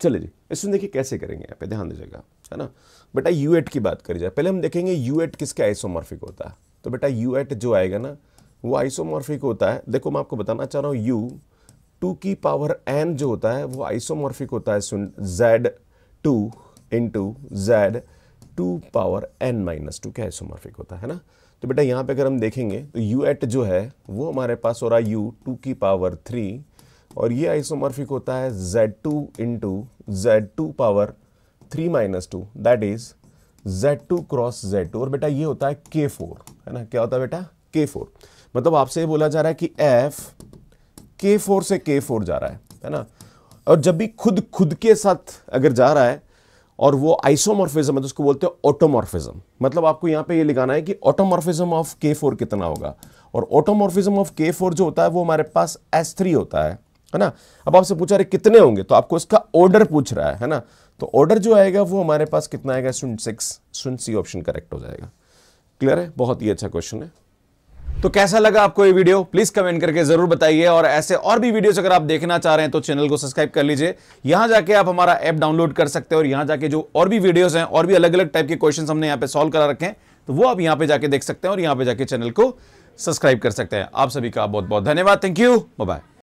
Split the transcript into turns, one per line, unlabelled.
चले जी इसमें देखिए कैसे करेंगे यहाँ पे ध्यान दीजिएगा है ना बेटा यू की बात करी जाए पहले हम देखेंगे यू किसके आइसोमॉर्फिक होता है तो बेटा यू जो आएगा ना वो आइसोमॉर्फिक होता है देखो मैं आपको बताना चाह रहा हूँ यू टू की पावर एन जो होता है वो आइसोमॉर्फिक होता है सुन Z two into Z two power n minus two के आइसोमॉर्फिक होता है ना तो बेटा यहाँ पे अगर हम देखेंगे तो यू एट जो है वो हमारे पास हो रहा है यू टू की पावर थ्री और ये आइसोमॉर्फिक होता है Z2 two into Z two power three minus two that is Z2 cross two और बेटा ये होता है K4 है ना क्या होता है बेटा K4 मतलब आपसे ये बोला जा रहा है कि F K4 से K4 जा रहा है है ना और जब भी खुद खुद के साथ अगर जा रहा है और वो आइसोमॉर्फिज्म है तो उसको बोलते हैं ऑटोमॉर्फिज्म मतलब आपको यहाँ पे ये लिखाना है कि ऑटोमॉर्फिज्म ऑफ के फोर कितना होगा और ऑटोमॉर्फिज्म ऑफ के फोर जो होता है वो हमारे पास एस थ्री होता है है ना अब आपसे पूछा अरे कितने होंगे तो आपको इसका ऑर्डर पूछ रहा है है ना तो ऑर्डर जो आएगा वो हमारे पास कितना आएगा सुन सिक्स सुन सी ऑप्शन करेक्ट हो जाएगा क्लियर है बहुत ही अच्छा क्वेश्चन है तो कैसा लगा आपको ये वीडियो प्लीज कमेंट करके जरूर बताइए और ऐसे और भी वीडियोस अगर आप देखना चाह रहे हैं तो चैनल को सब्सक्राइब कर लीजिए यहां जाके आप हमारा ऐप डाउनलोड कर सकते हैं और यहां जाके जो और भी वीडियोस हैं और भी अलग अलग टाइप के क्वेश्चन हमने यहां पे सॉल्व करा रखे हैं तो वो आप यहां पर जाके देख सकते हैं और यहां पे जाके चैनल को सब्सक्राइब कर सकते हैं आप सभी का बहुत बहुत धन्यवाद थैंक यू बाय